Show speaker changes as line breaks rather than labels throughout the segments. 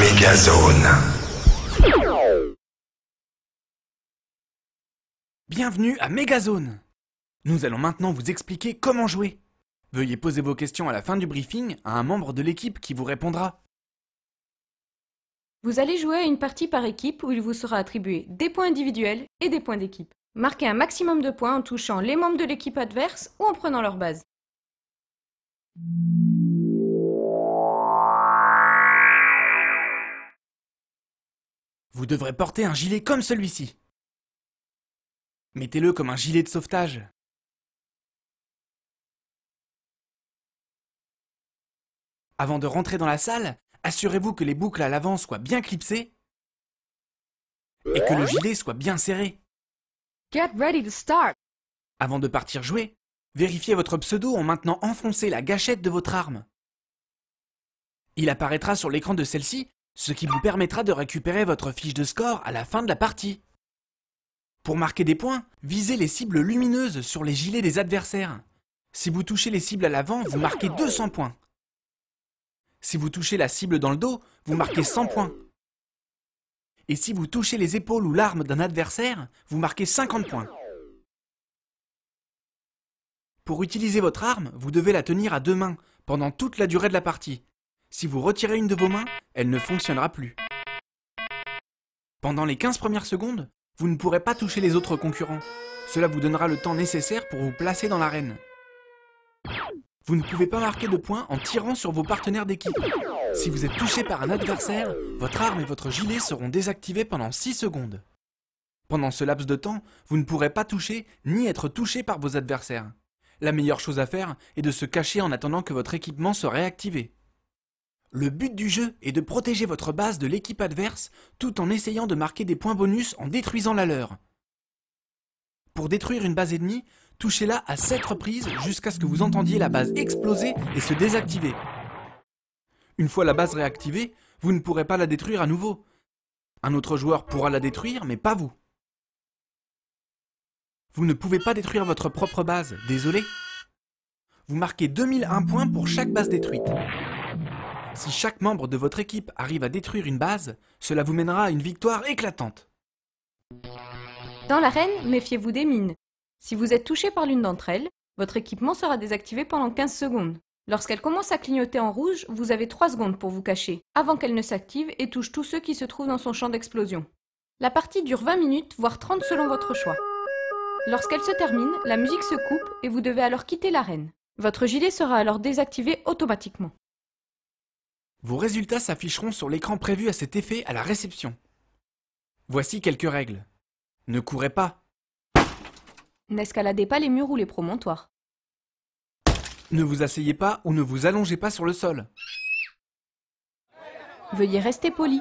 Mégazone. Bienvenue à mégazone Nous allons maintenant vous expliquer comment jouer. Veuillez poser vos questions à la fin du briefing à un membre de l'équipe qui vous répondra.
Vous allez jouer à une partie par équipe où il vous sera attribué des points individuels et des points d'équipe. Marquez un maximum de points en touchant les membres de l'équipe adverse ou en prenant leur base.
Vous devrez porter un gilet comme celui-ci. Mettez-le comme un gilet de sauvetage. Avant de rentrer dans la salle, assurez-vous que les boucles à l'avant soient bien clipsées et que le gilet soit bien serré. Get ready to start. Avant de partir jouer, vérifiez votre pseudo en maintenant enfoncé la gâchette de votre arme. Il apparaîtra sur l'écran de celle-ci ce qui vous permettra de récupérer votre fiche de score à la fin de la partie. Pour marquer des points, visez les cibles lumineuses sur les gilets des adversaires. Si vous touchez les cibles à l'avant, vous marquez 200 points. Si vous touchez la cible dans le dos, vous marquez 100 points. Et si vous touchez les épaules ou l'arme d'un adversaire, vous marquez 50 points. Pour utiliser votre arme, vous devez la tenir à deux mains pendant toute la durée de la partie. Si vous retirez une de vos mains, elle ne fonctionnera plus. Pendant les 15 premières secondes, vous ne pourrez pas toucher les autres concurrents. Cela vous donnera le temps nécessaire pour vous placer dans l'arène. Vous ne pouvez pas marquer de points en tirant sur vos partenaires d'équipe. Si vous êtes touché par un adversaire, votre arme et votre gilet seront désactivés pendant 6 secondes. Pendant ce laps de temps, vous ne pourrez pas toucher ni être touché par vos adversaires. La meilleure chose à faire est de se cacher en attendant que votre équipement soit réactivé. Le but du jeu est de protéger votre base de l'équipe adverse tout en essayant de marquer des points bonus en détruisant la leur. Pour détruire une base ennemie, touchez-la à 7 reprises jusqu'à ce que vous entendiez la base exploser et se désactiver. Une fois la base réactivée, vous ne pourrez pas la détruire à nouveau. Un autre joueur pourra la détruire, mais pas vous. Vous ne pouvez pas détruire votre propre base, désolé. Vous marquez 2001 points pour chaque base détruite. Si chaque membre de votre équipe arrive à détruire une base, cela vous mènera à une victoire éclatante.
Dans l'arène, méfiez-vous des mines. Si vous êtes touché par l'une d'entre elles, votre équipement sera désactivé pendant 15 secondes. Lorsqu'elle commence à clignoter en rouge, vous avez 3 secondes pour vous cacher, avant qu'elle ne s'active et touche tous ceux qui se trouvent dans son champ d'explosion. La partie dure 20 minutes, voire 30 selon votre choix. Lorsqu'elle se termine, la musique se coupe et vous devez alors quitter l'arène. Votre gilet sera alors désactivé automatiquement.
Vos résultats s'afficheront sur l'écran prévu à cet effet à la réception. Voici quelques règles. Ne courez pas.
N'escaladez pas les murs ou les promontoires.
Ne vous asseyez pas ou ne vous allongez pas sur le sol.
Veuillez rester poli.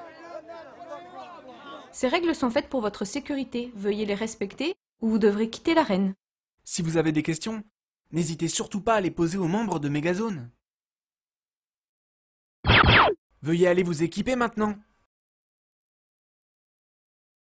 Ces règles sont faites pour votre sécurité. Veuillez les respecter ou vous devrez quitter l'arène.
Si vous avez des questions, n'hésitez surtout pas à les poser aux membres de Megazone. Veuillez aller vous équiper maintenant.